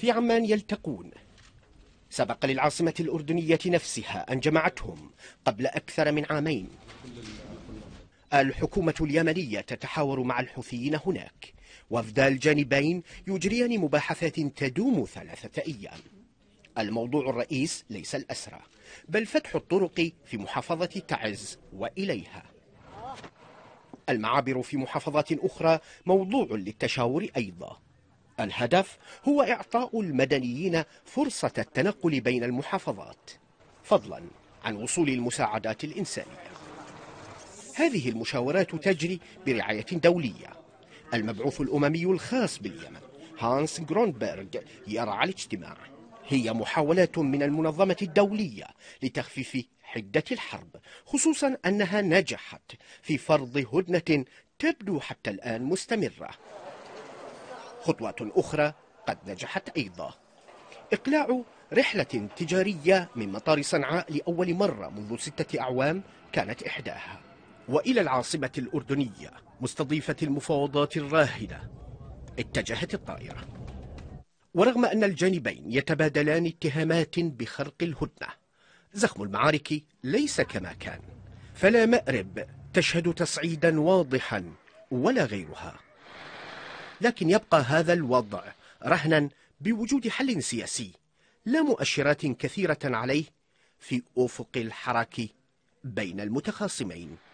في عمان يلتقون سبق للعاصمة الأردنية نفسها أن جمعتهم قبل أكثر من عامين الحكومة اليمنية تتحاور مع الحوثيين هناك وفدا الجانبين يجريان مباحثات تدوم ثلاثة أيام الموضوع الرئيس ليس الأسرى بل فتح الطرق في محافظة تعز وإليها المعابر في محافظات أخرى موضوع للتشاور أيضا الهدف هو إعطاء المدنيين فرصة التنقل بين المحافظات فضلا عن وصول المساعدات الإنسانية هذه المشاورات تجري برعاية دولية المبعوث الأممي الخاص باليمن هانس جرونبرغ يرعى الاجتماع هي محاولات من المنظمة الدولية لتخفيف حدة الحرب خصوصا أنها نجحت في فرض هدنة تبدو حتى الآن مستمرة خطوات أخرى قد نجحت أيضا إقلاع رحلة تجارية من مطار صنعاء لأول مرة منذ ستة أعوام كانت إحداها وإلى العاصمة الأردنية مستضيفة المفاوضات الراهنة اتجهت الطائرة ورغم أن الجانبين يتبادلان اتهامات بخرق الهدنة زخم المعارك ليس كما كان فلا مأرب تشهد تصعيدا واضحا ولا غيرها لكن يبقى هذا الوضع رهنا بوجود حل سياسي لا مؤشرات كثيرة عليه في أفق الحراك بين المتخاصمين